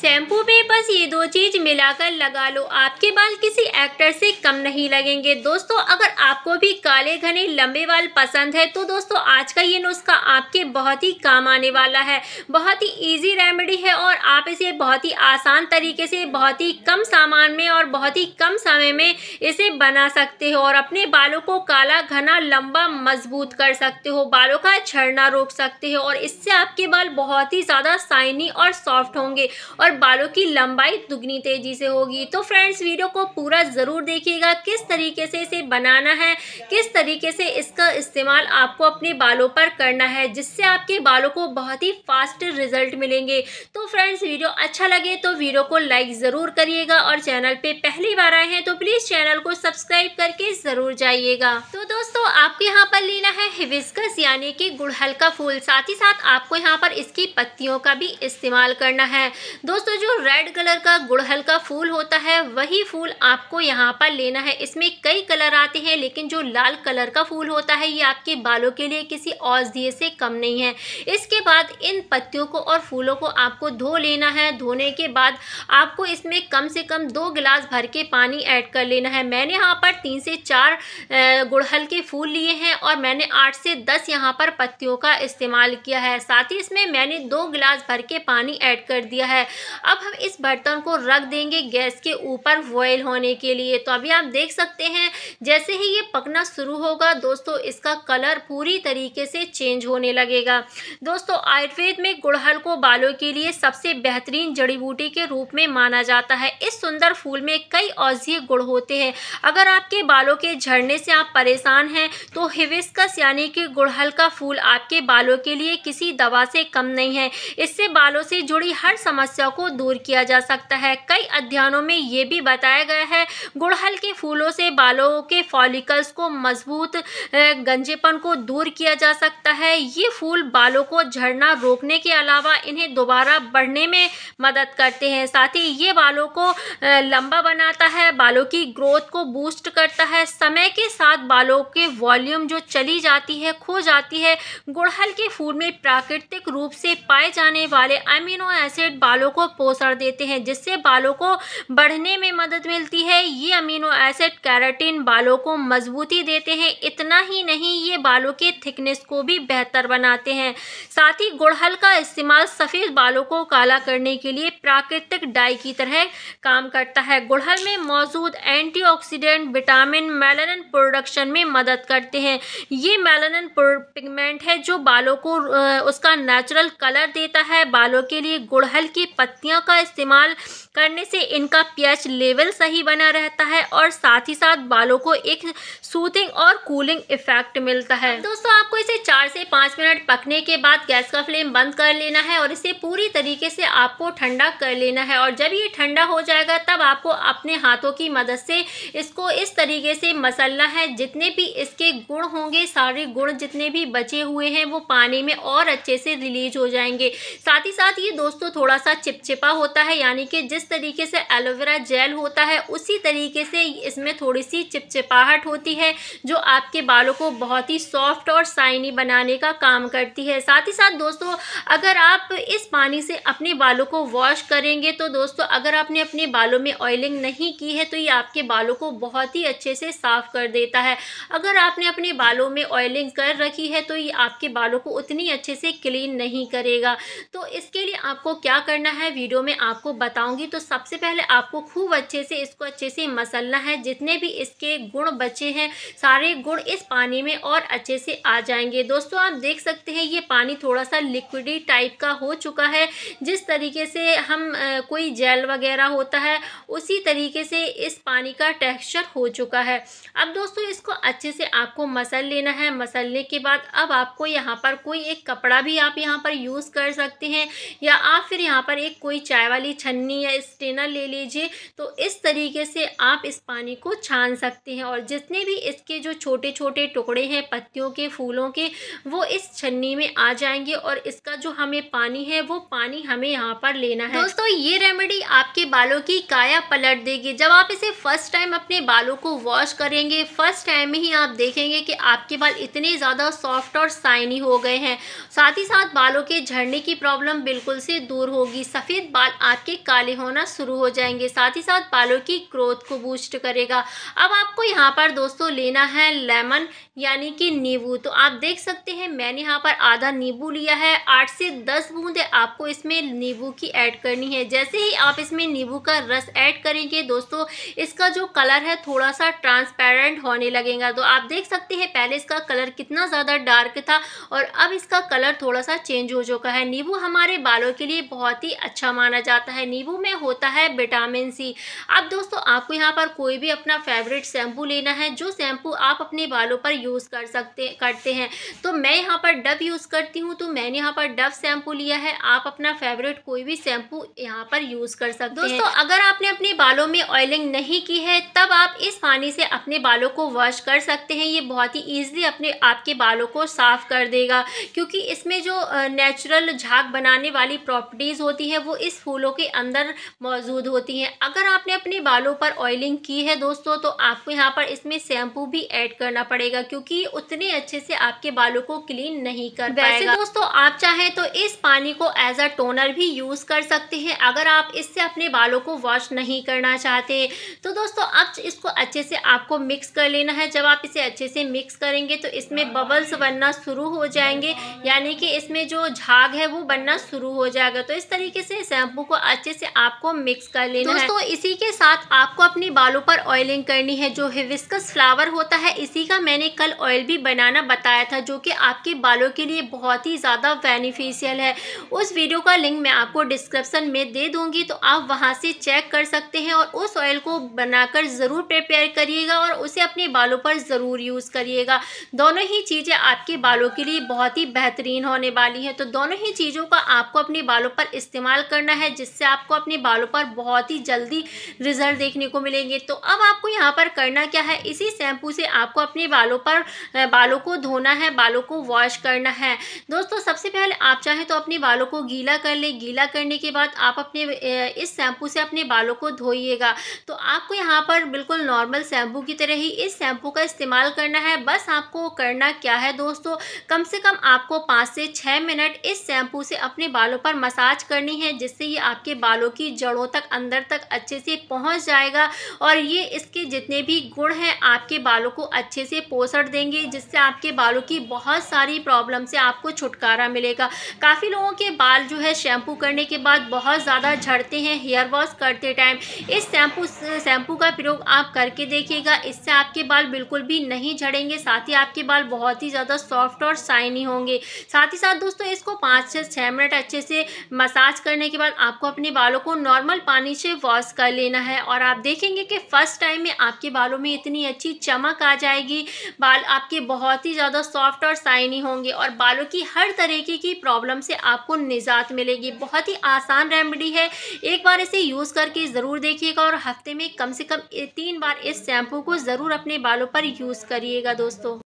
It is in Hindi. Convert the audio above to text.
शैम्पू में बस ये दो चीज़ मिलाकर लगा लो आपके बाल किसी एक्टर से कम नहीं लगेंगे दोस्तों अगर आपको भी काले घने लंबे बाल पसंद है तो दोस्तों आज का ये नुस्खा आपके बहुत ही काम आने वाला है बहुत ही इजी रेमेडी है और आप इसे बहुत ही आसान तरीके से बहुत ही कम सामान में और बहुत ही कम समय में इसे बना सकते हो और अपने बालों को काला घना लंबा मजबूत कर सकते हो बालों का झड़ना रोक सकते हो और इससे आपके बाल बहुत ही ज़्यादा साइनी और सॉफ्ट होंगे और और बालों की लंबाई दुगनी तेजी से होगी तो फ्रेंड्स वीडियो को पूरा ज़रूर देखिएगा किस तरीके से इसे बनाना है किस तरीके से इसका इस्तेमाल आपको अपने बालों पर करना है जिससे आपके बालों को बहुत ही फास्ट रिजल्ट मिलेंगे तो फ्रेंड्स वीडियो अच्छा लगे तो वीडियो को लाइक ज़रूर करिएगा और चैनल पे पहली बार आए हैं तो प्लीज़ चैनल को सब्सक्राइब करके ज़रूर जाइएगा तो दोस्तों आपको यहाँ पर लेना है हिविस्कस यानी कि गुड़हल का फूल साथ ही साथ आपको यहाँ पर इसकी पत्तियों का भी इस्तेमाल करना है दोस्तों जो रेड कलर का गुड़हल का फूल होता है वही फूल आपको यहाँ पर लेना है इसमें कई कलर आते हैं लेकिन जो लाल कलर का फूल होता है ये आपके बालों के लिए किसी औषधीय से कम नहीं है इसके बाद इन पत्तियों को और फूलों को आपको धो लेना है धोने के बाद आपको इसमें कम से कम दो गिलास भर के पानी ऐड कर लेना है मैंने यहाँ पर तीन से चार गुड़हल के फूल लिए हैं और मैंने आठ से दस यहाँ पर पत्तियों का इस्तेमाल किया है साथ ही इसमें मैंने दो गिलास भर के पानी ऐड कर दिया है अब हम इस बर्तन को रख देंगे गैस के ऊपर बॉयल होने के लिए तो अभी आप देख सकते हैं जैसे ही ये पकना शुरू होगा दोस्तों इसका कलर पूरी तरीके से चेंज होने लगेगा दोस्तों आयुर्वेद में गुड़हल को बालों के लिए सबसे बेहतरीन जड़ी बूटी के रूप में माना जाता है इस सुंदर फूल में कई औषधीय गुण होते हैं अगर आपके बालों के झड़ने से आप परेशान हैं तो हिविस्कस यानी कि गुड़हल का फूल आपके बालों के लिए किसी दवा से कम नहीं है इससे बालों से जुड़ी हर समस्या समस्या को दूर किया जा सकता है कई अध्ययनों में ये भी बताया गया है गुड़हल के फूलों से बालों के फॉलिकल्स को मजबूत गंजेपन को दूर किया जा सकता है ये फूल बालों को झड़ना रोकने के अलावा इन्हें दोबारा बढ़ने में मदद करते हैं साथ ही ये बालों को लंबा बनाता है बालों की ग्रोथ को बूस्ट करता है समय के साथ बालों के वॉल्यूम जो चली जाती है खो जाती है गुड़हल के फूल में प्राकृतिक रूप से पाए जाने वाले अमीनो एसिड बालों को पोषण देते हैं जिससे बालों को बढ़ने में मदद मिलती है ये अमीनो एसिड कैरेटिन बालों को मजबूती देते हैं इतना ही नहीं ये बालों के थिकनेस को भी बेहतर बनाते हैं साथ ही गुड़हल का इस्तेमाल सफ़ेद बालों को काला करने के लिए प्राकृतिक डाई की तरह काम करता है गुड़हल में मौजूद एंटीऑक्सीडेंट विटामिन मेलानिन प्रोडक्शन में मदद करते हैं ये मेलानिन पिगमेंट है जो बालों को उसका नेचुरल कलर देता है बालों के लिए गुड़हल की पत्तियों का इस्तेमाल करने से इनका पीएच लेवल सही बना रहता है और साथ ही साथ बालों को एक सूथिंग और कूलिंग इफेक्ट मिलता है दोस्तों आपको इसे चार से पाँच मिनट पकने के बाद गैस का फ्लेम बंद कर लेना है और इसे पूरी तरीके से आपको ठंडा कर लेना है और जब ये ठंडा हो जाएगा तब आपको अपने हाथों की मदद से इसको इस तरीके से मसलना है जितने भी इसके गुण होंगे सारे गुण जितने भी बचे हुए हैं वो पानी में और अच्छे से रिलीज हो जाएंगे साथ ही साथ ये दोस्तों थोड़ा सा चिप चिपचिपा होता है यानी कि जिस तरीके से एलोवेरा जेल होता है उसी तरीके से इसमें थोड़ी सी चिपचिपाहट होती है जो आपके बालों को बहुत ही सॉफ्ट और साइनी बनाने का काम करती है साथ ही साथ दोस्तों अगर आप इस पानी से अपने बालों को वॉश करेंगे तो दोस्तों अगर आपने अपने बालों में ऑयलिंग नहीं की है तो ये आपके बालों को बहुत ही अच्छे से साफ़ कर देता है अगर आपने अपने बालों में ऑयलिंग कर रखी है तो ये आपके बालों को उतनी अच्छे से क्लीन नहीं करेगा तो इसके लिए आपको क्या करना है है वीडियो में आपको बताऊंगी तो सबसे पहले आपको खूब अच्छे से इसको अच्छे से मसलना है जितने भी इसके गुण बचे हैं सारे गुण इस पानी में और अच्छे से आ जाएंगे दोस्तों आप देख सकते हैं ये पानी थोड़ा सा लिक्विडी टाइप का हो चुका है जिस तरीके से हम कोई जेल वगैरह होता है उसी तरीके से इस पानी का टेक्स्चर हो चुका है अब दोस्तों इसको अच्छे से आपको मसल लेना है मसलने के बाद अब आपको यहाँ पर कोई एक कपड़ा भी आप यहाँ पर यूज़ कर सकते हैं या आप फिर यहाँ पर एक कोई चाय वाली छन्नी या स्टेनर ले लीजिए तो इस तरीके से आप इस पानी को छान सकते हैं और जितने भी इसके जो छोटे छोटे टुकड़े हैं पत्तियों के फूलों के वो इस छन्नी में आ जाएंगे और इसका जो हमें पानी है वो पानी हमें यहाँ पर लेना है दोस्तों ये रेमेडी आपके बालों की काया पलट देगी जब आप इसे फर्स्ट टाइम अपने बालों को वॉश करेंगे फर्स्ट टाइम ही आप देखेंगे कि आपके बाल इतने ज़्यादा सॉफ्ट और साइनी हो गए हैं साथ ही साथ बालों के झड़ने की प्रॉब्लम बिल्कुल से दूर होगी सफ़ेद बाल आपके काले होना शुरू हो जाएंगे साथ ही साथ बालों की ग्रोथ को बूस्ट करेगा अब आपको यहाँ पर दोस्तों लेना है लेमन यानी कि नींबू तो आप देख सकते हैं मैंने यहाँ पर आधा नींबू लिया है आठ से दस बूंदे आपको इसमें नींबू की ऐड करनी है जैसे ही आप इसमें नींबू का रस ऐड करेंगे दोस्तों इसका जो कलर है थोड़ा सा ट्रांसपेरेंट होने लगेगा तो आप देख सकते हैं पहले इसका कलर कितना ज़्यादा डार्क था और अब इसका कलर थोड़ा सा चेंज हो चुका है नींबू हमारे बालों के लिए बहुत ही अच्छा माना जाता है नींबू में होता है विटामिन सी अब दोस्तों आपको यहाँ पर कोई भी अपना फेवरेट शैम्पू लेना है जो शैम्पू आप अपने बालों पर यूज़ कर सकते करते हैं तो मैं यहाँ पर डव यूज़ करती हूँ तो मैंने यहाँ पर डव शैम्पू लिया है आप अपना फेवरेट कोई भी शैम्पू यहाँ पर यूज़ कर सकते दोस्तों, हैं दोस्तों अगर आपने अपने बालों में ऑयलिंग नहीं की है तब आप इस पानी से अपने बालों को वॉश कर सकते हैं ये बहुत ही ईजिली अपने आपके बालों को साफ कर देगा क्योंकि इसमें जो नेचुरल झाग बनाने वाली प्रॉपर्टीज़ होती है है वो इस फूलों के अंदर मौजूद होती हैं अगर आपने अपने बालों पर ऑयलिंग की है दोस्तों तो आपको यहाँ पर इसमें शैम्पू भी ऐड करना पड़ेगा क्योंकि उतने अच्छे से आपके बालों को क्लीन नहीं कर वैसे दोस्तों आप चाहें तो इस पानी को एज अ टोनर भी यूज कर सकते हैं अगर आप इससे अपने बालों को वॉश नहीं करना चाहते तो दोस्तों अब इसको अच्छे से आपको मिक्स कर लेना है जब आप इसे अच्छे से मिक्स करेंगे तो इसमें बबल्स बनना शुरू हो जाएंगे यानी कि इसमें जो झाग है वो बनना शुरू हो जाएगा तो इस तरीके से शैम्पू को अच्छे से आपको मिक्स कर लेना दोस्तों इसी के साथ आपको अपने बालों पर ऑयलिंग करनी है जो हिविस्कस फ्लावर होता है इसी का मैंने कल ऑयल भी बनाना बताया था जो कि आपके बालों के लिए बहुत ही ज़्यादा बेनिफिशियल है उस वीडियो का लिंक मैं आपको डिस्क्रिप्सन में दे दूँगी तो आप वहाँ से चेक कर सकते हैं और उस ऑयल को बनाकर ज़रूर प्रिपेयर करिएगा और उसे अपने बालों पर ज़रूर यूज़ करिएगा दोनों ही चीज़ें आपके बालों के लिए बहुत ही बेहतरीन होने वाली हैं तो दोनों ही चीज़ों का आपको अपने बालों पर इस्तेमाल करना है जिससे आपको अपने बालों पर बहुत ही जल्दी रिजल्ट देखने को मिलेंगे तो अब आपको यहाँ पर करना क्या है इसी शैम्पू से आपको अपने बालों पर बालों को धोना है बालों को वॉश करना है दोस्तों सबसे पहले आप चाहें तो अपने बालों को गीला कर लें गीला करने के बाद आप अपने इस शैम्पू से अपने बालों को धोइएगा तो आपको यहाँ पर बिल्कुल नॉर्मल शैम्पू की तरह ही इस शैम्पू का इस्तेमाल करना है बस आपको करना क्या है दोस्तों कम से कम आपको पाँच से छः मिनट इस शैम्पू से अपने बालों पर मसाज करनी है जिससे ये आपके बालों की जड़ों तक अंदर तक अच्छे से पहुंच जाएगा और ये इसके जितने भी गुण हैं आपके बालों को अच्छे से पोषण देंगे जिससे आपके बालों की बहुत सारी प्रॉब्लम से आपको छुटकारा मिलेगा काफ़ी लोगों के बाल जो है शैम्पू करने के बाद बहुत ज़्यादा झड़ते हैं हेयर वॉश करते टाइम इस शैम्पू शैम्पू का प्रयोग आप करके देखिएगा इससे आपके बाल बिल्कुल भी नहीं झड़ेंगे साथ ही आपके बाल बहुत ही ज़्यादा सॉफ्ट और शाइनी होंगे साथ ही साथ दोस्तों इसको पाँच से छः मिनट अच्छे से मसाज करने के बाद आपको अपने बालों को नॉर्मल पानी से वॉश कर लेना है और आप देखिए देखेंगे कि फ़र्स्ट टाइम में आपके बालों में इतनी अच्छी चमक आ जाएगी बाल आपके बहुत ही ज़्यादा सॉफ्ट और साइनी होंगे और बालों की हर तरीके की प्रॉब्लम से आपको निजात मिलेगी बहुत ही आसान रेमेडी है एक बार इसे यूज़ करके ज़रूर देखिएगा और हफ्ते में कम से कम तीन बार इस शैम्पू को ज़रूर अपने बालों पर यूज़ करिएगा दोस्तों